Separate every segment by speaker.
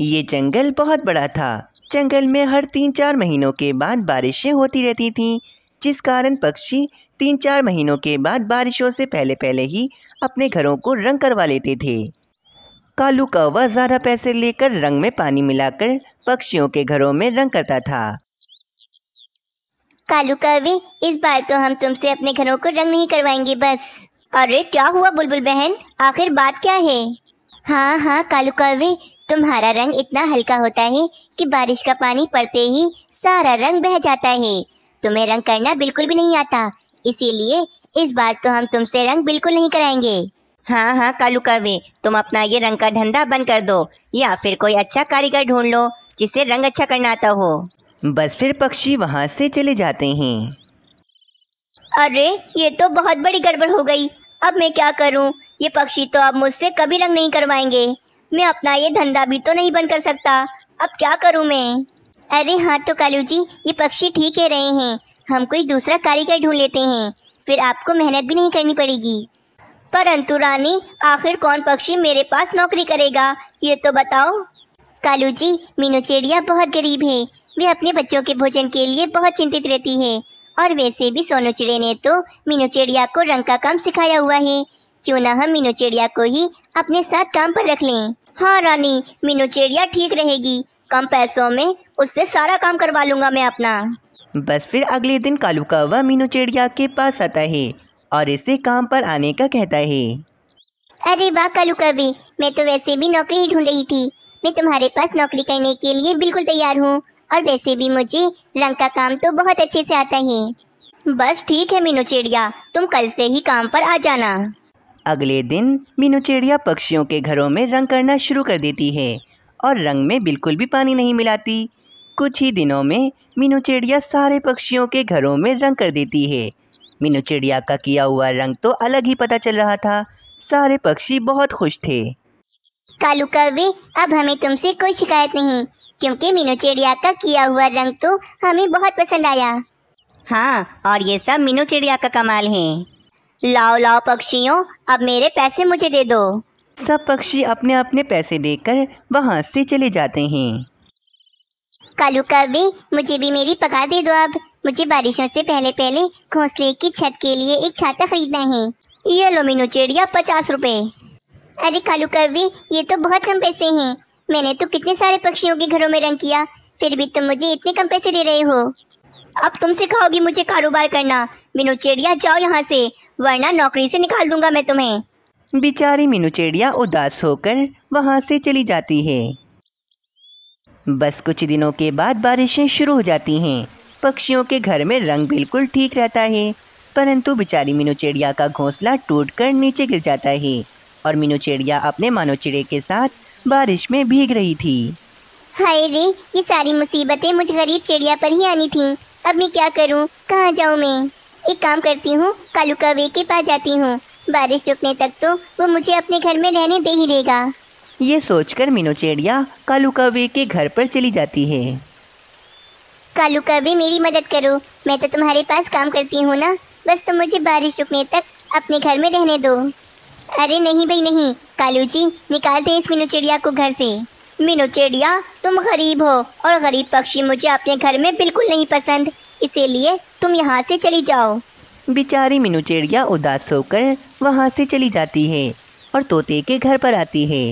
Speaker 1: ये जंगल बहुत बड़ा था जंगल में हर तीन चार महीनों के बाद बारिशें होती रहती थीं जिस कारण पक्षी तीन चार महीनों के बाद बारिशों से पहले पहले ही अपने घरों को रंग करवा लेते थे कालू कौवा ज़्यादा पैसे लेकर रंग में पानी मिलाकर पक्षियों के घरों में रंग करता था
Speaker 2: कालू कौवे इस बार तो हम तुमसे अपने घरों को रंग नहीं करवाएंगे बस अरे क्या हुआ बुलबुल बहन आखिर बात क्या है हाँ हाँ कालू कौवे तुम्हारा रंग इतना हल्का होता है कि बारिश का पानी पड़ते ही सारा रंग बह जाता है तुम्हें रंग करना बिल्कुल भी नहीं आता इसीलिए इस बार तो हम तुमसे रंग बिल्कुल नहीं कराएंगे हाँ हाँ कालू कावे तुम अपना ये रंग का धंधा बंद कर दो या फिर कोई अच्छा कारीगर ढूंढ लो जिसे रंग अच्छा करना आता हो
Speaker 1: बस फिर पक्षी वहाँ से चले जाते हैं
Speaker 2: अरे ये तो बहुत बड़ी गड़बड़ हो गई अब मैं क्या करूँ ये पक्षी तो अब मुझसे कभी रंग नहीं करवाएंगे मैं अपना ये धंधा भी तो नहीं बंद कर सकता अब क्या करूँ मैं अरे हाँ तो कालू जी ये पक्षी ठीक है रहे हैं हम कोई दूसरा कारीगर ढूंढ लेते हैं फिर आपको मेहनत भी नहीं करनी पड़ेगी परंतु रानी आखिर कौन पक्षी मेरे पास नौकरी करेगा ये तो बताओ कालू जी मीनू चिड़िया बहुत गरीब है वे अपने बच्चों के भोजन के लिए बहुत चिंतित रहती है और वैसे भी सोनू चिड़े ने तो मीनू चिड़िया को रंग का काम सिखाया हुआ है क्यों ना हम मीनू चिड़िया को ही अपने साथ काम पर रख लें हाँ रानी मीनू चिड़िया ठीक रहेगी कम पैसों में उससे सारा काम करवा लूँगा मैं अपना
Speaker 1: बस फिर अगले दिन कालू कावा मीनू चिड़िया के पास आता है और इसे काम पर आने का कहता है
Speaker 2: अरे वाह कालू कावे मैं तो वैसे भी नौकरी ही ढूंढ रही थी मैं तुम्हारे पास नौकरी करने के लिए बिल्कुल तैयार हूँ और वैसे भी मुझे रंग का काम तो बहुत अच्छे से आता है बस ठीक है मीनू चिड़िया तुम कल से ही काम पर आ जाना
Speaker 1: अगले दिन मीनू चिड़िया पक्षियों के घरों में रंग करना शुरू कर देती है और रंग में बिल्कुल भी पानी नहीं मिलाती कुछ ही दिनों में मीनू चिड़िया सारे पक्षियों के घरों में रंग कर देती है मीनू चिड़िया का किया हुआ रंग तो अलग ही पता चल रहा था सारे पक्षी बहुत खुश थे
Speaker 2: कालू कौवे अब हमें तुमसे कोई शिकायत नहीं क्योंकि मीनू चिड़िया का किया हुआ रंग तो हमें बहुत पसंद आया हाँ और ये सब मीनू चिड़िया का कमाल है लाओ लाओ पक्षियों अब मेरे पैसे मुझे
Speaker 1: दे दो सब पक्षी अपने अपने पैसे देकर वहाँ से चले जाते हैं
Speaker 2: कालू कवि मुझे भी मेरी पगार दे दो अब मुझे बारिशों से पहले पहले घोंसले की छत के लिए एक छाता खरीदना है ये लो मीनू चिड़िया पचास रुपए अरे कालू कवि ये तो बहुत कम पैसे हैं मैंने तो कितने सारे पक्षियों के घरों में रंग किया फिर भी तुम मुझे इतने कम पैसे दे रहे हो अब तुम सिखाओगी मुझे कारोबार करना मीनू चेड़िया जाओ यहाँ से वरना नौकरी से निकाल दूंगा मैं तुम्हें बेचारी
Speaker 1: मीनू चेड़िया उदास होकर वहाँ से चली जाती है बस कुछ दिनों के बाद बारिशें शुरू हो जाती हैं पक्षियों के घर में रंग बिल्कुल ठीक रहता है परंतु बेचारी मीनू चिड़िया का घोंसला टूटकर नीचे गिर जाता है और मीनू चिड़िया अपने मानो चिड़े के साथ बारिश में भीग रही थी
Speaker 2: हाय रे ये सारी मुसीबतें मुझे गरीब चिड़िया पर ही आनी थी अब मैं क्या करूँ कहाँ जाऊँ मैं एक काम करती हूँ कालू वे के पास जाती हूँ बारिश रुकने तक तो वो मुझे अपने घर में रहने दे ही देगा
Speaker 1: ये सोचकर मीनू चिड़िया कालू वे के घर पर चली जाती है
Speaker 2: कालू वे मेरी मदद करो मैं तो तुम्हारे पास काम करती हूँ ना बस तुम तो मुझे बारिश रुकने तक अपने घर में रहने दो अरे नहीं भाई नहीं कालू जी निकाल दे इस मीनू चिड़िया को घर से मीनू चिड़िया तुम गरीब हो और गरीब पक्षी मुझे अपने घर में बिल्कुल नहीं पसंद इसीलिए तुम यहाँ से चली जाओ
Speaker 1: बेचारी मीनू चिड़िया उदास होकर वहाँ से चली जाती है और तोते के घर पर आती है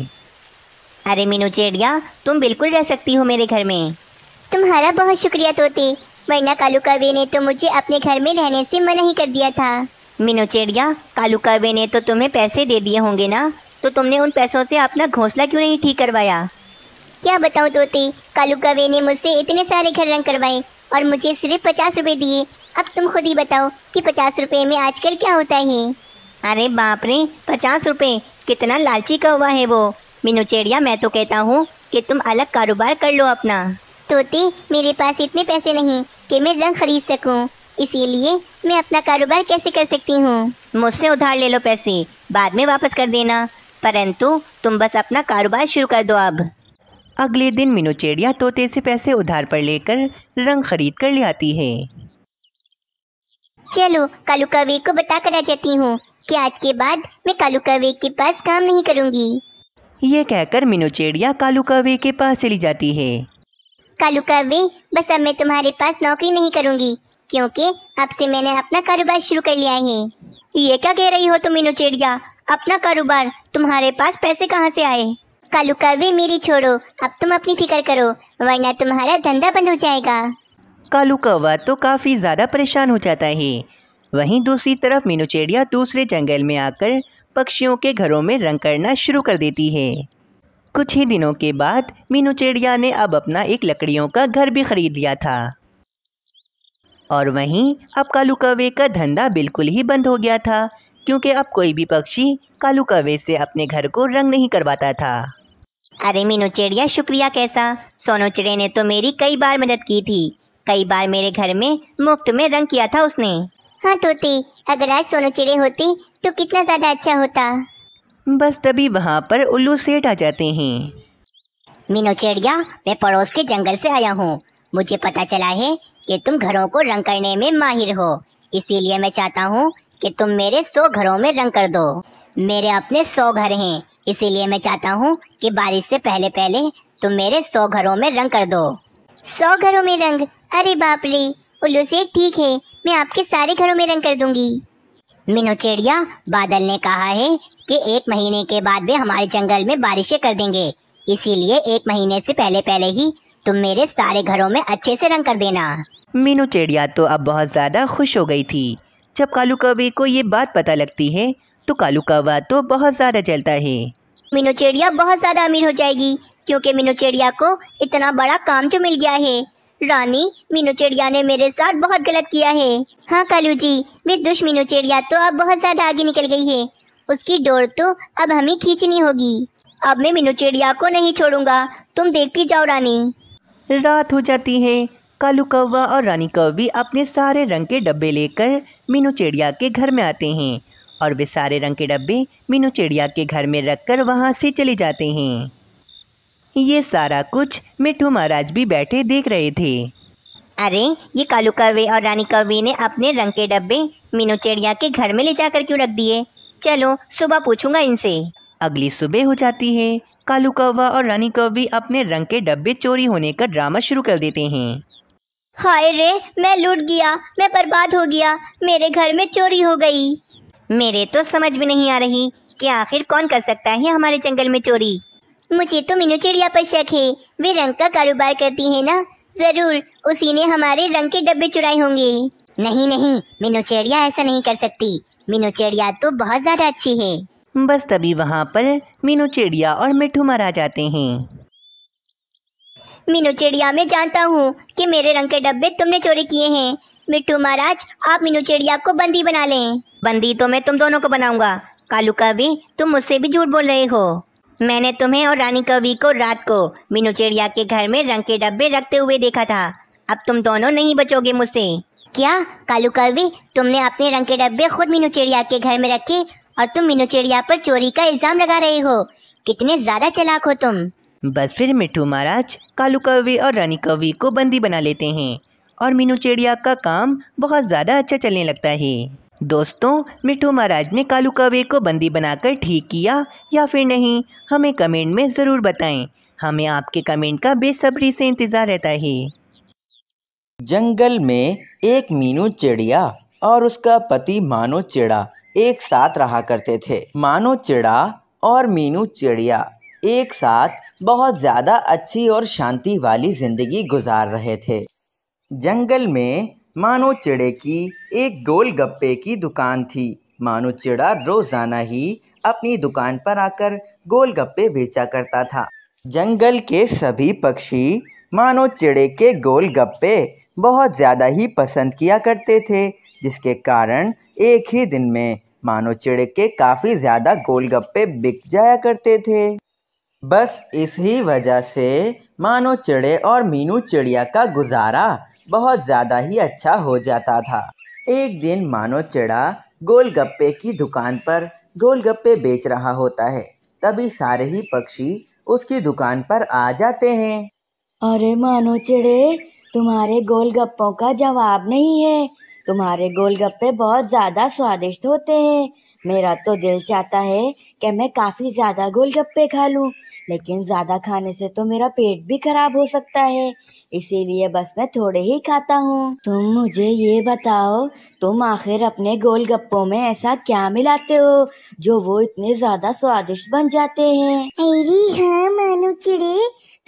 Speaker 2: अरे मीनू चिड़िया तुम बिल्कुल रह सकती हो मेरे घर में तुम्हारा बहुत शुक्रिया तोते वरना कालू कावे ने तो मुझे अपने घर में रहने से मना ही कर दिया था मीनू चिड़िया कालू कावे ने तो तुम्हें पैसे दे दिए होंगे ना तो तुमने उन पैसों से अपना घोंसला क्यों नहीं ठीक करवाया क्या बताऊँ तोते कालू कवे ने मुझसे इतने सारे घर रंग करवाए और मुझे सिर्फ पचास रुपए दिए अब तुम खुद ही बताओ कि पचास रुपये में आजकल क्या होता है अरे बाप रे पचास रुपए कितना लालची का हुआ है वो मीनू चेड़िया मैं तो कहता हूँ कि तुम अलग कारोबार कर लो अपना तोते मेरे पास इतने पैसे नहीं कि मैं रंग खरीद सकूँ इसीलिए मैं अपना कारोबार कैसे कर सकती हूँ मुझसे उधार ले लो पैसे बाद में वापस कर देना परंतु तुम बस अपना कारोबार शुरू कर दो अब अगले दिन मीनू चिड़िया
Speaker 1: तोते से पैसे उधार पर लेकर रंग खरीद कर ले आती है
Speaker 2: चलो कालू कवे को बता कर आ जाती हूँ कि आज के बाद मैं कालू कवे के पास काम नहीं करूँगी
Speaker 1: ये कहकर मीनू चिड़िया कालू कवे के पास चली जाती है
Speaker 2: कालू कवे बस अब मैं तुम्हारे पास नौकरी नहीं करूँगी क्योंकि अब से मैंने अपना कारोबार शुरू कर लिया है ये क्या कह रही हो तुम मीनू चिड़िया अपना कारोबार तुम्हारे पास पैसे कहाँ से आए कालू कौवे मेरी छोड़ो अब तुम अपनी फिक्र करो वरना तुम्हारा धंधा बंद हो जाएगा
Speaker 1: कालू कौवा तो काफ़ी ज़्यादा परेशान हो जाता है वहीं दूसरी तरफ मीनूचेड़िया दूसरे जंगल में आकर पक्षियों के घरों में रंग करना शुरू कर देती है कुछ ही दिनों के बाद मीनूचेड़िया ने अब अपना एक लकड़ियों का घर भी खरीद लिया था और वहीं अब कालू कौवे का धंधा बिल्कुल ही बंद हो गया था क्योंकि अब कोई भी पक्षी कालू कौवे से
Speaker 2: अपने घर को रंग नहीं करवाता था अरे मीनू चिड़िया शुक्रिया कैसा सोनू चिड़े ने तो मेरी कई बार मदद की थी कई बार मेरे घर में मुफ्त में रंग किया था उसने हाँ तोती अगर आज सोनू चिड़े होती तो कितना ज़्यादा अच्छा होता बस तभी वहाँ पर उल्लू सेठ आ जाते हैं मीनू चिड़िया मैं पड़ोस के जंगल से आया हूँ मुझे पता चला है कि तुम घरों को रंग करने में माहिर हो इसीलिए मैं चाहता हूँ कि तुम मेरे सौ घरों में रंग कर दो मेरे अपने सौ घर हैं इसीलिए मैं चाहता हूँ कि बारिश से पहले पहले तुम मेरे सौ घरों में रंग कर दो सौ घरों में रंग अरे बाप रे उल्लू से ठीक है मैं आपके सारे घरों में रंग कर दूंगी मीनू चिड़िया बादल ने कहा है कि एक महीने के बाद वे हमारे जंगल में बारिशें कर देंगे इसीलिए एक महीने से पहले पहले ही तुम मेरे सारे घरों में अच्छे से रंग कर देना
Speaker 1: मीनू चिड़िया तो अब बहुत ज़्यादा खुश हो गई थी जब कालू कवि को ये बात पता लगती है तो कालू कावा तो बहुत ज़्यादा चलता है
Speaker 2: मीनू चिड़िया बहुत ज़्यादा अमीर हो जाएगी क्योंकि मीनू चिड़िया को इतना बड़ा काम तो मिल गया है रानी मीनू चिड़िया ने मेरे साथ बहुत गलत किया है हाँ कालू जी मेरी दुश्मन मीनू चिड़िया तो अब बहुत ज़्यादा आगे निकल गई है उसकी डोर तो अब हमें खींचनी होगी अब मैं मीनू चिड़िया को नहीं छोड़ूंगा तुम देखती जाओ रानी
Speaker 1: रात हो जाती है कालू कौवा और रानी कौवी अपने सारे रंग के डब्बे लेकर मीनू चिड़िया के घर में आते हैं और वे सारे रंग के डब्बे मीनू चिड़िया के घर में रखकर वहाँ से चले जाते हैं ये सारा कुछ मिठू महाराज भी बैठे देख रहे थे
Speaker 2: अरे ये कालू कवे और रानी कवे ने अपने रंग के डब्बे मीनू चिड़िया के घर में ले जाकर क्यों रख दिए चलो सुबह पूछूंगा इनसे
Speaker 1: अगली सुबह हो जाती है कालू कौवा और रानी कौवी अपने रंग के डब्बे चोरी होने का ड्रामा शुरू कर देते हैं
Speaker 2: हाय रे मैं लूट गया मैं बर्बाद हो गया मेरे घर में चोरी हो गई मेरे तो समझ में नहीं आ रही कि आखिर कौन कर सकता है हमारे जंगल में चोरी मुझे तो मीनू चिड़िया पर शक है वे रंग का कारोबार करती है ना जरूर उसी ने हमारे रंग के डब्बे चुराए होंगे नहीं नहीं मीनू चिड़िया ऐसा नहीं कर सकती मीनू चिड़िया तो बहुत ज्यादा अच्छी है बस तभी वहाँ
Speaker 1: पर मीनू चिड़िया और मिठू आ जाते हैं
Speaker 2: मीनू चिड़िया मैं जानता हूँ कि मेरे रंग के डब्बे तुमने चोरी किए हैं मिट्टू महाराज आप मीनू चिड़िया को बंदी बना लें बंदी तो मैं तुम दोनों को बनाऊंगा कालू कवि तुम मुझसे भी झूठ बोल रहे हो मैंने तुम्हें और रानी कवि को रात को मीनू चिड़िया के घर में रंग के डब्बे रखते हुए देखा था अब तुम दोनों नहीं बचोगे मुझसे क्या कालू कवि तुमने अपने रंग के डब्बे खुद मीनू चिड़िया के घर में रखे और तुम मीनू चिड़िया पर चोरी का इल्ज़ाम लगा रहे हो कितने ज़्यादा चलाक हो तुम
Speaker 1: बस फिर मिठू महाराज कालू कवि और रानी कवि को बंदी बना लेते हैं और मीनू चिड़िया का काम बहुत ज़्यादा अच्छा चलने लगता है दोस्तों मिठू महाराज ने कालू कावे को बंदी बनाकर ठीक किया या फिर नहीं हमें कमेंट में ज़रूर बताएं हमें आपके कमेंट का बेसब्री से
Speaker 3: इंतज़ार रहता है जंगल में एक मीनू चिड़िया और उसका पति मानो चिड़ा एक साथ रहा करते थे मानो चिड़ा और मीनू चिड़िया एक साथ बहुत ज़्यादा अच्छी और शांति वाली ज़िंदगी गुजार रहे थे जंगल में मानो चिड़े की एक गोल गप्पे की दुकान थी मानो चिड़ा रोजाना ही अपनी दुकान पर आकर गोल गप्पे बेचा करता था जंगल के सभी पक्षी मानो चिड़े के गोल गप्पे बहुत ज़्यादा ही पसंद किया करते थे जिसके कारण एक ही दिन में मानो चिड़े के काफ़ी ज़्यादा गोलगप्पे बिक जाया करते थे बस इस ही वजह से मानो चिड़े और मीनू चिड़िया का गुजारा बहुत ज़्यादा ही अच्छा हो जाता था एक दिन मानो चिड़ा गोलगप्पे की दुकान पर गोलगप्पे बेच रहा होता है
Speaker 4: तभी सारे ही पक्षी उसकी दुकान पर आ जाते हैं अरे मानो चिड़े तुम्हारे गोलगप्पों का जवाब नहीं है तुम्हारे गोलगप्पे बहुत ज़्यादा स्वादिष्ट होते हैं मेरा तो दिल चाहता है कि मैं काफ़ी ज़्यादा गोलगप्पे खा लूं, लेकिन ज़्यादा खाने से तो मेरा पेट भी खराब हो सकता है इसीलिए बस मैं थोड़े ही खाता हूँ तुम मुझे ये बताओ तुम आखिर अपने गोलगप्पों में ऐसा क्या मिलाते हो जो वो इतने ज़्यादा स्वादिष्ट बन जाते हैं मेरी हाँ मानो चिड़े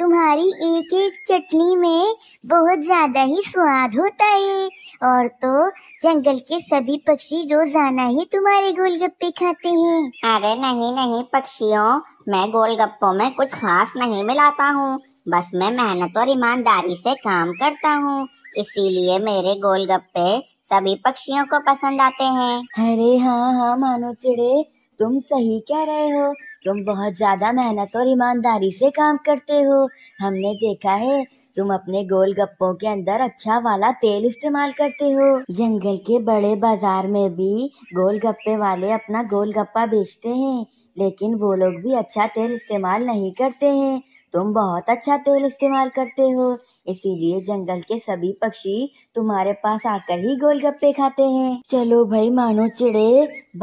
Speaker 4: तुम्हारी एक एक
Speaker 2: चटनी में बहुत ज़्यादा ही स्वाद होता है और तो जंगल के सभी पक्षी रोजाना ही तुम्हारे गोलगप्पे खाते हैं अरे नहीं नहीं पक्षियों मैं गोलगप्पों में कुछ खास नहीं मिलाता हूँ बस मैं मेहनत और ईमानदारी से काम करता हूँ इसीलिए मेरे गोलगप्पे सभी पक्षियों
Speaker 4: को पसंद आते हैं अरे हाँ हाँ मानो चिड़े तुम सही कह रहे हो तुम बहुत ज़्यादा मेहनत और ईमानदारी से काम करते हो हमने देखा है तुम अपने गोल गप्पो के अंदर अच्छा वाला तेल इस्तेमाल करते हो जंगल के बड़े बाजार में भी गोल गप्पे वाले अपना गोल गप्पा बेचते हैं लेकिन वो लोग भी अच्छा तेल इस्तेमाल नहीं करते हैं तुम बहुत अच्छा तेल इस्तेमाल करते हो इसीलिए जंगल के सभी पक्षी तुम्हारे पास आकर ही गोलगप्पे खाते हैं चलो भाई मानो चिड़े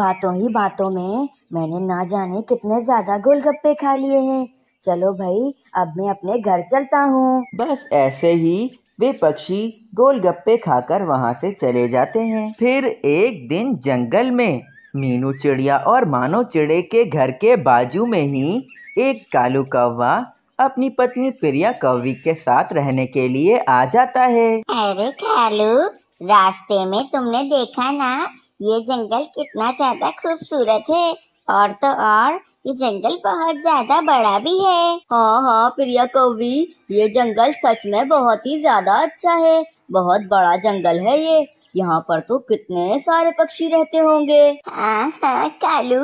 Speaker 4: बातों ही बातों में मैंने ना जाने कितने ज्यादा गोलगप्पे खा लिए हैं चलो भाई अब मैं अपने घर चलता हूँ बस ऐसे ही वे पक्षी गोलगप्पे खाकर वहाँ से चले जाते हैं फिर
Speaker 3: एक दिन जंगल में मीनू चिड़िया और मानो चिड़े के घर के बाजू में ही एक कालू कौवा अपनी पत्नी प्रिया कौवी के साथ
Speaker 2: रहने के लिए आ जाता है अरे कालू रास्ते में तुमने देखा ना ये जंगल कितना ज्यादा खूबसूरत है और तो और ये जंगल बहुत ज्यादा बड़ा भी है हाँ हाँ प्रिया कौवी ये जंगल सच में बहुत ही ज्यादा अच्छा है बहुत बड़ा जंगल है ये यहाँ पर तो कितने सारे पक्षी रहते होंगे हाँ हाँ कालू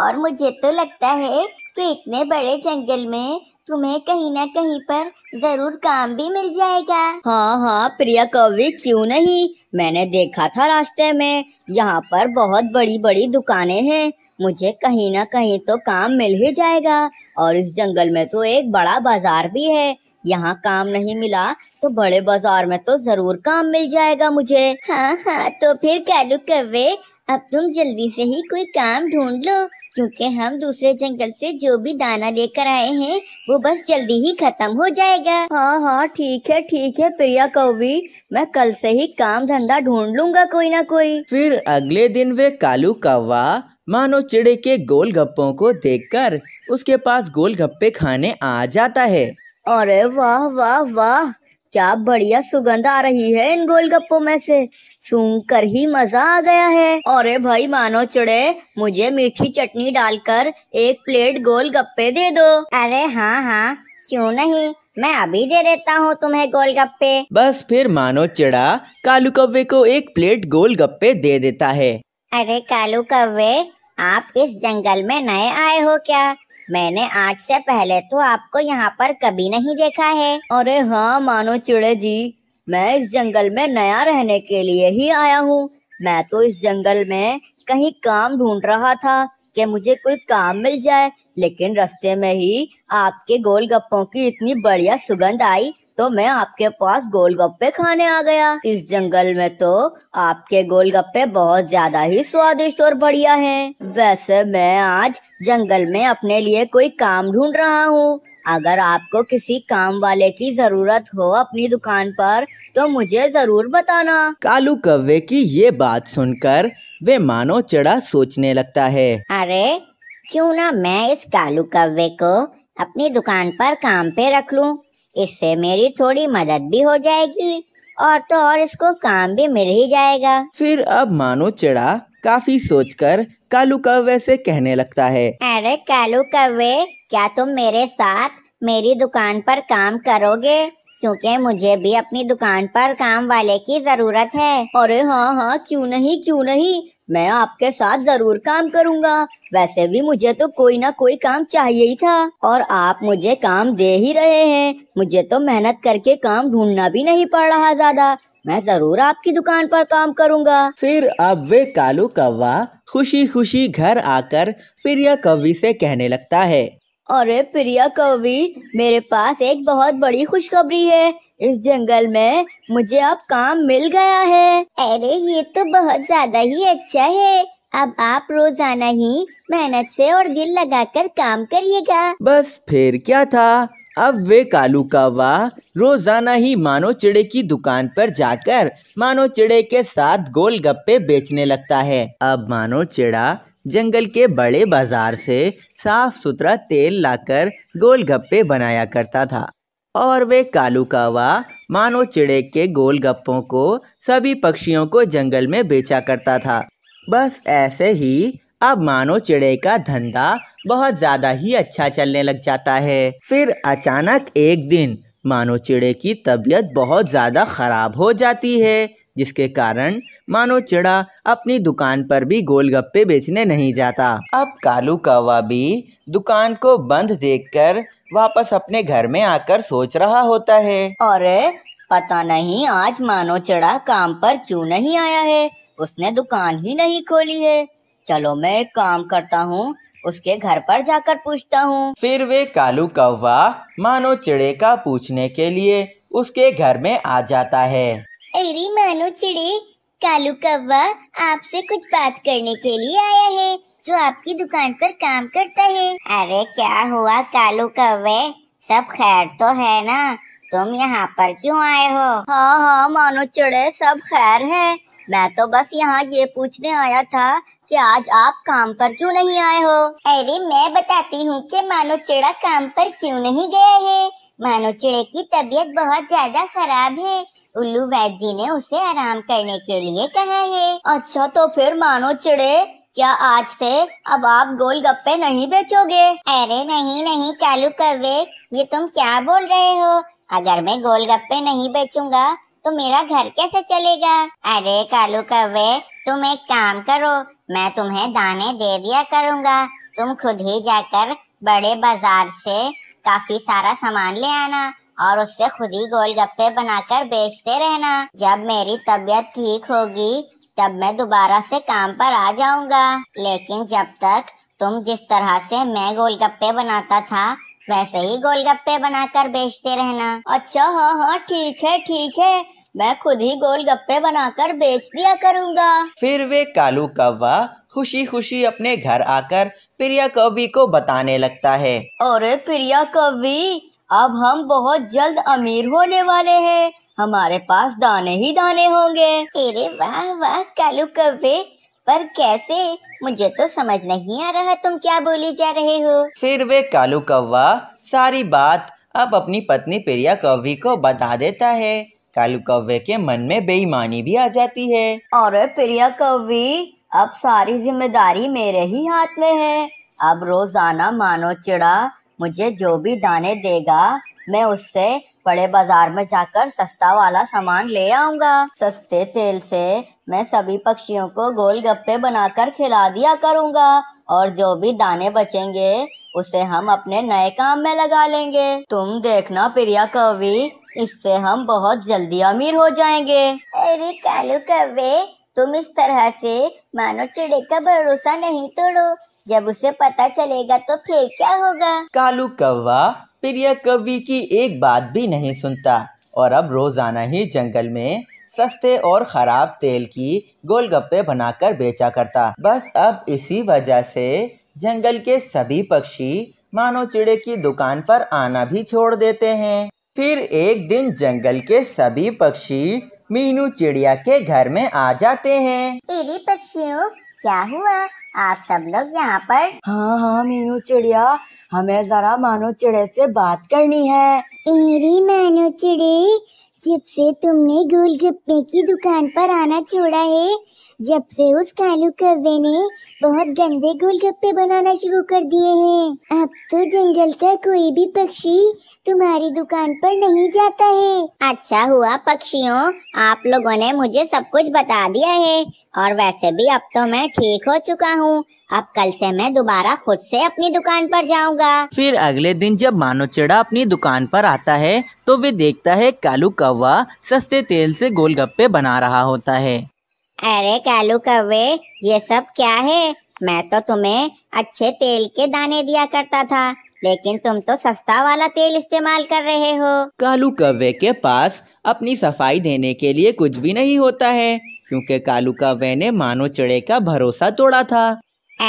Speaker 2: और मुझे तो लगता है तो इतने बड़े जंगल में तुम्हें कहीं ना कहीं पर जरूर काम भी मिल जाएगा हाँ हाँ प्रिया कवि क्यों नहीं मैंने देखा था रास्ते में यहाँ पर बहुत बड़ी बड़ी दुकानें हैं मुझे कहीं ना कहीं तो काम मिल ही जाएगा और इस जंगल में तो एक बड़ा बाजार भी है यहाँ काम नहीं मिला तो बड़े बाजार में तो जरूर काम मिल जाएगा मुझे हाँ हाँ तो फिर कैलू कवे अब तुम जल्दी से ही कोई काम ढूंढ लो क्योंकि हम दूसरे जंगल से जो भी दाना लेकर आए हैं वो बस जल्दी ही खत्म हो जाएगा हाँ हाँ ठीक है ठीक है प्रिया कौवी मैं कल से ही काम धंधा ढूंढ लूंगा कोई ना कोई
Speaker 3: फिर अगले दिन वे कालू कौवा मानो चिड़े के गोल गप्पों को देखकर उसके पास गोल गप्पे खाने आ जाता है
Speaker 2: अरे वाह वाह वाह क्या बढ़िया सुगंध आ रही है इन गोलगप्पों में से सूंघ कर ही मजा आ गया है अरे भाई मानो चुड़े मुझे मीठी चटनी डालकर एक प्लेट गोल गप्पे दे दो अरे हाँ हाँ क्यों नहीं मैं अभी दे देता हूँ तुम्हें गप्पे
Speaker 3: बस फिर मानो चिड़ा कालू कव्वे को एक प्लेट गोल गप्पे दे देता है
Speaker 2: अरे कालू कव्वे आप इस जंगल में नए आए हो क्या मैंने आज से पहले तो आपको यहाँ पर कभी नहीं देखा है अरे हाँ मानो चिड़े जी मैं इस जंगल में नया रहने के लिए ही आया हूँ मैं तो इस जंगल में कहीं काम ढूंढ रहा था कि मुझे कोई काम मिल जाए लेकिन रास्ते में ही आपके गोलगप्पों की इतनी बढ़िया सुगंध आई तो मैं आपके पास गोलगप्पे खाने आ गया इस जंगल में तो आपके गोलगप्पे बहुत ज्यादा ही स्वादिष्ट और बढ़िया हैं। वैसे मैं आज जंगल में अपने
Speaker 4: लिए कोई काम ढूंढ रहा हूँ अगर आपको किसी काम वाले की जरूरत हो अपनी दुकान पर तो मुझे जरूर बताना
Speaker 3: कालू कव्वे की ये बात सुनकर वे मानो चढ़ा सोचने लगता है
Speaker 2: अरे क्यों ना मैं इस कालू कव्वे को अपनी दुकान पर काम पे रख लूं? इससे मेरी थोड़ी मदद भी हो जाएगी और तो और इसको काम भी मिल ही जाएगा फिर अब
Speaker 3: मानो चढ़ा काफी सोचकर कालू कौवे से कहने लगता है
Speaker 2: अरे कालू कौवे क्या तुम मेरे साथ मेरी दुकान पर काम करोगे क्योंकि मुझे भी अपनी दुकान पर काम वाले की जरूरत है अरे हाँ हाँ क्यों नहीं क्यों नहीं मैं आपके साथ जरूर काम करूँगा वैसे भी मुझे तो कोई ना कोई काम चाहिए ही था और आप मुझे काम दे ही रहे हैं मुझे तो मेहनत करके काम ढूंढना भी नहीं पड़ रहा ज्यादा मैं जरूर आपकी दुकान पर काम करूँगा फिर अब
Speaker 3: वे कालू कौवा खुशी खुशी घर आकर प्रिया कवि से कहने लगता है
Speaker 2: अरे प्रिया कवि मेरे पास एक बहुत बड़ी खुशखबरी है इस जंगल में मुझे अब काम मिल गया है अरे ये तो बहुत ज्यादा ही अच्छा है अब आप रोजाना ही मेहनत से और दिल लगाकर काम करिएगा बस
Speaker 3: फिर क्या था अब वे कालू कावा रोजाना ही मानो चिड़े की दुकान पर जाकर मानो चिड़े के साथ गप्पे बेचने लगता है अब मानो चिड़ा जंगल के बड़े बाजार से साफ सुथरा तेल लाकर गोल गप्पे बनाया करता था और वे कालू कावा मानो चिड़े के गप्पों को सभी पक्षियों को जंगल में बेचा करता था बस ऐसे ही अब मानो चिड़े का धंधा बहुत ज्यादा ही अच्छा चलने लग जाता है फिर अचानक एक दिन मानो चिड़े की तबीयत बहुत ज़्यादा ख़राब हो जाती है जिसके कारण मानो चिड़ा अपनी दुकान पर भी गोलगप्पे बेचने नहीं जाता अब कालू कौवा भी दुकान को बंद देखकर वापस अपने घर में आकर सोच रहा होता है
Speaker 2: और पता नहीं आज मानो चिड़ा काम पर क्यों नहीं आया है उसने दुकान ही नहीं खोली है चलो मैं एक काम करता हूँ उसके घर पर जाकर पूछता हूँ फिर वे
Speaker 3: कालू कौवा मानो चिड़े का पूछने के लिए उसके घर में आ जाता है
Speaker 2: अरे मानो चिड़े कालू कौवा आपसे कुछ बात करने के लिए आया है जो आपकी दुकान पर काम करता है अरे क्या हुआ कालू कौवे सब खैर तो है ना तुम यहाँ पर क्यों आए हो हाँ हाँ मानो चिड़े सब खैर है मैं तो बस यहाँ ये पूछने आया था कि आज आप काम पर क्यों नहीं आए हो अरे मैं बताती हूँ कि मानो चिड़ा काम पर क्यों नहीं गए है मानो चिड़े की तबीयत बहुत ज्यादा खराब है उल्लू वैद जी ने उसे आराम करने के लिए कहा है अच्छा तो फिर मानो चिड़े क्या आज से अब आप गोलगप्पे नहीं बेचोगे अरे नहीं नहीं कालू कवे ये तुम क्या बोल रहे हो अगर मैं गोलगप्पे नहीं बेचूंगा तो मेरा घर कैसे चलेगा अरे कालू कवे तुम एक काम करो मैं तुम्हें दाने दे दिया करूँगा तुम खुद ही जाकर बड़े बाजार से काफी सारा सामान ले आना और उससे खुद ही गोलगप्पे बनाकर बेचते रहना जब मेरी तबीयत ठीक होगी तब मैं दोबारा से काम पर आ जाऊंगा लेकिन जब तक तुम जिस तरह से मैं गोलगप्पे बनाता था वैसे ही गोलगप्पे बनाकर बेचते रहना अच्छा हाँ हाँ ठीक है ठीक है मैं खुद ही गोलगप्पे बनाकर बेच दिया करूँगा फिर
Speaker 3: वे कालू कौवा खुशी खुशी अपने घर आकर प्रिया कवि को बताने लगता है
Speaker 2: अरे प्रिया कवि अब हम बहुत जल्द अमीर होने वाले हैं हमारे पास दाने ही दाने होंगे अरे वाह वाह कालू कवे पर कैसे मुझे तो समझ नहीं आ रहा तुम क्या बोली जा रहे हो फिर
Speaker 3: वे कालू कौवा सारी बात अब अपनी पत्नी प्रिया कवि को बता देता है कालू कौवे के मन में बेईमानी भी आ जाती है
Speaker 4: और प्रिया कौवे अब सारी जिम्मेदारी मेरे ही हाथ में है अब रोजाना मानो चिड़ा मुझे जो भी दाने देगा मैं उससे बड़े बाजार में जाकर
Speaker 2: सस्ता वाला सामान ले आऊंगा सस्ते तेल से मैं सभी पक्षियों को गोल बना बनाकर खिला दिया करूंगा और जो भी दाने बचेंगे उसे हम अपने नए काम में लगा लेंगे तुम देखना प्रिया कवि इससे हम बहुत जल्दी अमीर हो जाएंगे अरे कालू कवे तुम इस तरह से मानो चिड़े का भरोसा नहीं तोड़ो जब उसे पता चलेगा तो फिर क्या होगा
Speaker 3: कालू कौवा प्रिया कवि की एक बात भी नहीं सुनता और अब रोजाना ही जंगल में सस्ते और खराब तेल की गोलगप्पे बनाकर बेचा करता बस अब इसी वजह से जंगल के सभी पक्षी मानो चिड़े की दुकान पर आना भी छोड़ देते हैं फिर एक दिन जंगल के सभी पक्षी मीनू चिड़िया के घर में आ जाते हैं
Speaker 2: देवी
Speaker 4: पक्षियों क्या हुआ आप सब लोग यहाँ पर हाँ हाँ मीनू चिड़िया हमें जरा मानो चिड़े से बात करनी है मेरी मानो चिड़े जब से तुमने गोलगप्पे की दुकान पर आना छोड़ा है जब से
Speaker 2: उस कालू कव्वे ने बहुत गंदे गोलगप्पे बनाना शुरू कर दिए हैं अब तो जंगल का कोई भी पक्षी तुम्हारी दुकान पर नहीं जाता है अच्छा हुआ पक्षियों आप लोगों ने मुझे सब कुछ बता दिया है और वैसे भी अब तो मैं ठीक हो चुका हूँ अब कल से मैं दोबारा खुद से अपनी दुकान पर जाऊंगा
Speaker 3: फिर अगले दिन जब मानो चिड़ा अपनी दुकान पर आता है तो वे देखता है कालू कौवा सस्ते तेल से गोलगप्पे बना रहा होता है
Speaker 2: अरे कालू कवे ये सब क्या है मैं तो तुम्हें अच्छे तेल के दाने दिया करता था लेकिन तुम तो सस्ता वाला तेल इस्तेमाल कर रहे हो कालू
Speaker 3: कवे के पास अपनी सफाई देने के लिए कुछ भी नहीं होता है क्योंकि कालू कवे ने मानो चढ़े का भरोसा तोड़ा था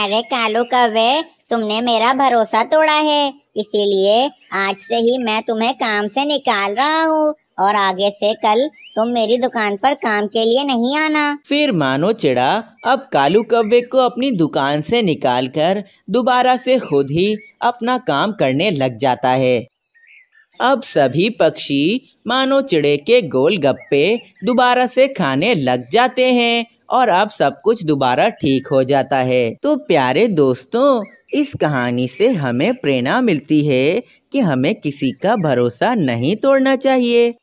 Speaker 2: अरे कालू कवे तुमने मेरा भरोसा तोड़ा है इसीलिए आज से ही मैं तुम्हें काम से निकाल रहा हूँ और आगे से कल तुम मेरी दुकान पर काम के लिए नहीं आना
Speaker 3: फिर मानो चिड़ा अब कालू कव्वे को अपनी दुकान से निकालकर दोबारा से खुद ही अपना काम करने लग जाता है अब सभी पक्षी मानो चिड़े के गोल गप्पे दोबारा से खाने लग जाते हैं और अब सब कुछ दोबारा ठीक हो जाता है तो प्यारे दोस्तों इस कहानी से हमें प्रेरणा मिलती है कि हमें किसी का भरोसा नहीं तोड़ना चाहिए